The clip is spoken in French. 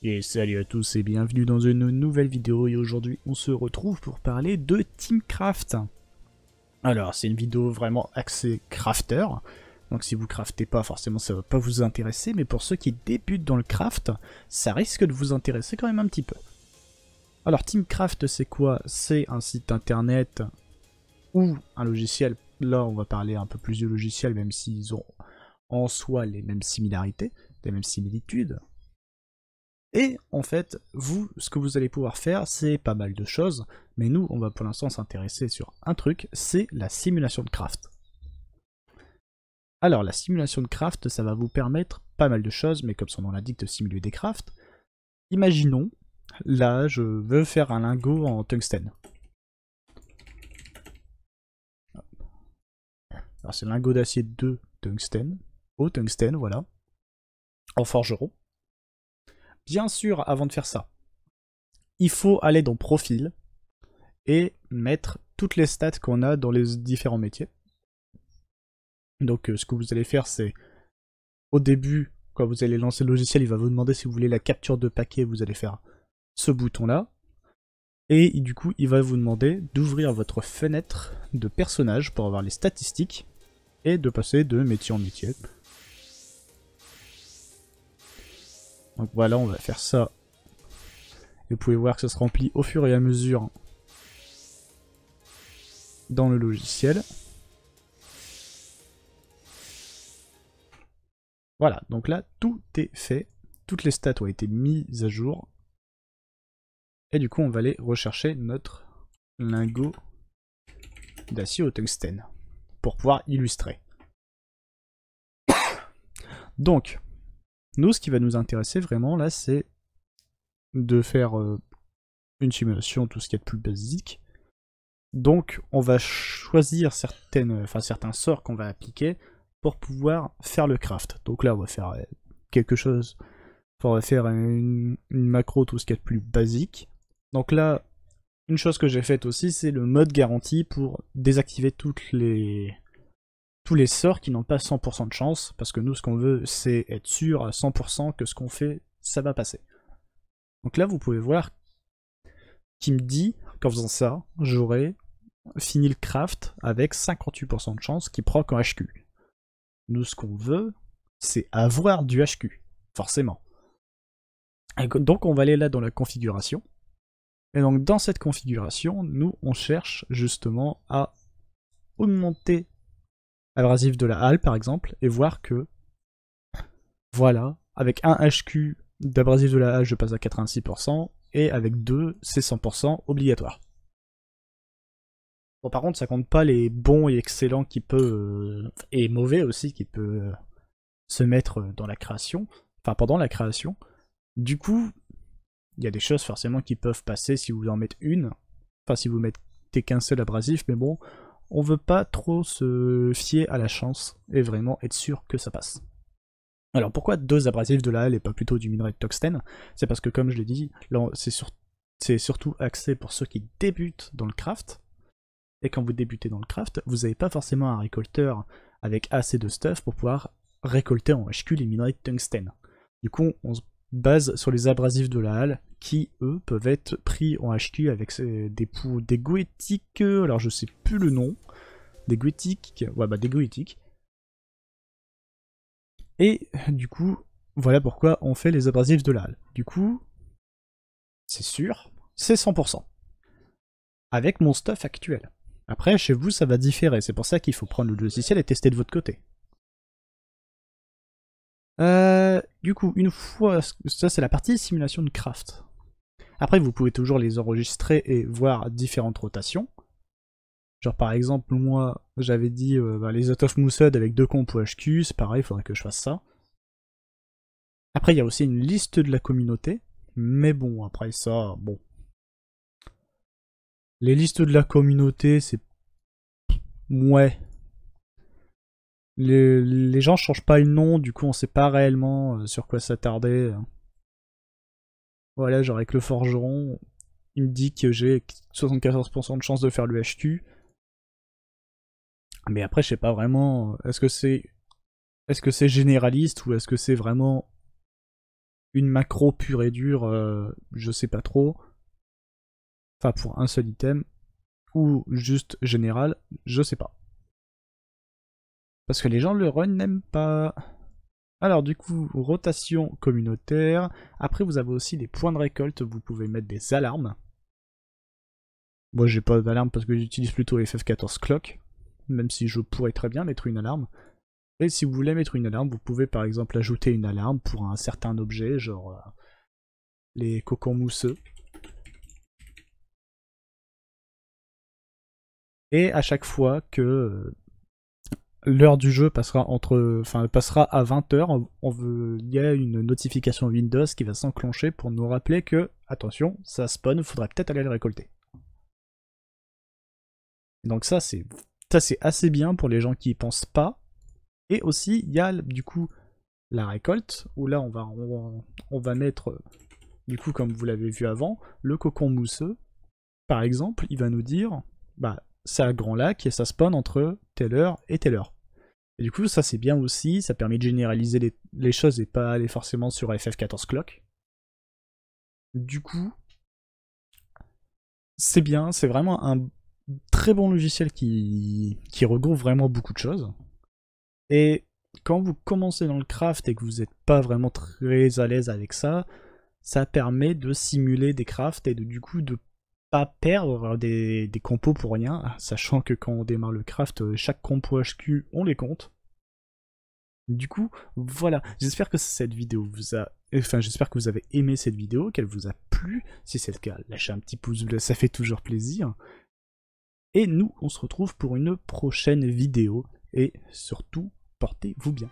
Et salut à tous et bienvenue dans une nouvelle vidéo et aujourd'hui on se retrouve pour parler de Teamcraft. Alors c'est une vidéo vraiment axée crafter, donc si vous craftez pas forcément ça va pas vous intéresser, mais pour ceux qui débutent dans le craft, ça risque de vous intéresser quand même un petit peu. Alors Teamcraft c'est quoi C'est un site internet ou un logiciel, là on va parler un peu plus du logiciel même s'ils ont en soi les mêmes similarités, les mêmes similitudes, et en fait, vous, ce que vous allez pouvoir faire, c'est pas mal de choses, mais nous, on va pour l'instant s'intéresser sur un truc, c'est la simulation de craft. Alors la simulation de craft, ça va vous permettre pas mal de choses, mais comme son nom l'indique, de simuler des crafts. Imaginons, là, je veux faire un lingot en tungstène. Alors c'est lingot d'acier de tungstène, au tungstène, voilà, en forgeron. Bien sûr, avant de faire ça, il faut aller dans Profil et mettre toutes les stats qu'on a dans les différents métiers. Donc euh, ce que vous allez faire, c'est au début, quand vous allez lancer le logiciel, il va vous demander si vous voulez la capture de paquets. vous allez faire ce bouton-là. Et du coup, il va vous demander d'ouvrir votre fenêtre de personnage pour avoir les statistiques et de passer de métier en métier. Donc voilà, on va faire ça. vous pouvez voir que ça se remplit au fur et à mesure dans le logiciel. Voilà, donc là, tout est fait. Toutes les stats ont été mises à jour. Et du coup, on va aller rechercher notre lingot d'acier au tungstène pour pouvoir illustrer. Donc, nous, ce qui va nous intéresser vraiment là, c'est de faire euh, une simulation, tout ce qui est de plus basique. Donc, on va choisir certaines, euh, enfin, certains sorts qu'on va appliquer pour pouvoir faire le craft. Donc là, on va faire euh, quelque chose, on va faire une, une macro, tout ce qui est plus basique. Donc là, une chose que j'ai faite aussi, c'est le mode garantie pour désactiver toutes les, les sorts qui n'ont pas 100% de chance, parce que nous, ce qu'on veut, c'est être sûr à 100% que ce qu'on fait, ça va passer. Donc là, vous pouvez voir qui me dit qu'en faisant ça, j'aurai fini le craft avec 58% de chance qui proc en HQ. Nous, ce qu'on veut, c'est avoir du HQ, forcément. donc, on va aller là dans la configuration. Et donc, dans cette configuration, nous, on cherche justement à augmenter abrasif de la halle, par exemple, et voir que, voilà, avec un HQ d'abrasif de la halle, je passe à 86%, et avec deux, c'est 100% obligatoire. Bon, par contre, ça compte pas les bons et excellents qui peut, euh, et mauvais aussi, qui peut euh, se mettre dans la création, enfin pendant la création. Du coup, il y a des choses forcément qui peuvent passer si vous en mettez une, enfin si vous mettez qu'un seul abrasif, mais bon, on veut pas trop se fier à la chance et vraiment être sûr que ça passe. Alors pourquoi deux abrasifs de la halle et pas plutôt du minerai de tungstène C'est parce que comme je l'ai dit, c'est surtout axé pour ceux qui débutent dans le craft. Et quand vous débutez dans le craft, vous n'avez pas forcément un récolteur avec assez de stuff pour pouvoir récolter en HQ les minerais de tungstène. Du coup, on se base sur les abrasifs de la halle, qui eux peuvent être pris en HQ avec des goétiques, euh, alors je sais plus le nom, des goétiques, ouais bah des goétiques. Et du coup, voilà pourquoi on fait les abrasifs de la halle. Du coup, c'est sûr, c'est 100%. Avec mon stuff actuel. Après, chez vous, ça va différer, c'est pour ça qu'il faut prendre le logiciel et tester de votre côté. Euh, du coup, une fois, ça c'est la partie simulation de craft. Après, vous pouvez toujours les enregistrer et voir différentes rotations. Genre par exemple, moi, j'avais dit euh, bah, les out of avec deux comps HQ, c'est pareil, il faudrait que je fasse ça. Après, il y a aussi une liste de la communauté, mais bon, après ça, bon. Les listes de la communauté, c'est... Ouais, les, gens changent pas le nom, du coup on sait pas réellement euh, sur quoi s'attarder. Euh. Voilà, genre avec le forgeron, il me dit que j'ai 74% de chance de faire le HQ. Mais après, je sais pas vraiment, euh, est-ce que c'est que c'est généraliste ou est-ce que c'est vraiment une macro pure et dure, je sais pas trop. Enfin, pour un seul item, ou juste général, je sais pas. Parce que les gens le run n'aiment pas. Alors du coup, rotation communautaire. Après, vous avez aussi des points de récolte. Vous pouvez mettre des alarmes. Moi, j'ai pas d'alarme parce que j'utilise plutôt les FF14 Clock. Même si je pourrais très bien mettre une alarme. Et si vous voulez mettre une alarme, vous pouvez par exemple ajouter une alarme pour un certain objet, genre euh, les cocons mousseux. Et à chaque fois que euh, l'heure du jeu passera entre, enfin, passera à 20h. On veut, il y a une notification Windows qui va s'enclencher pour nous rappeler que, attention, ça spawn, il faudrait peut-être aller le récolter. Donc ça, c'est, ça, c'est assez bien pour les gens qui y pensent pas. Et aussi, il y a, du coup, la récolte, où là, on va, on, va mettre, du coup, comme vous l'avez vu avant, le cocon mousseux, par exemple, il va nous dire, bah, c'est à Grand Lac et ça spawn entre telle heure et telle heure. Et du coup, ça c'est bien aussi, ça permet de généraliser les, choses et pas aller forcément sur FF14 Clock. Du coup, c'est bien, c'est vraiment un très bon logiciel qui, regroupe vraiment beaucoup de choses. Et quand vous commencez dans le craft et que vous n'êtes pas vraiment très à l'aise avec ça, ça permet de simuler des crafts et de, du coup de pas perdre euh, des, compos pour rien, sachant que quand on démarre le craft, euh, chaque compo HQ, on les compte. Du coup, voilà, j'espère que cette vidéo vous a... Enfin, j'espère que vous avez aimé cette vidéo, qu'elle vous a plu. Si c'est le cas, lâchez un petit pouce bleu, ça fait toujours plaisir. Et nous, on se retrouve pour une prochaine vidéo. Et surtout, portez-vous bien.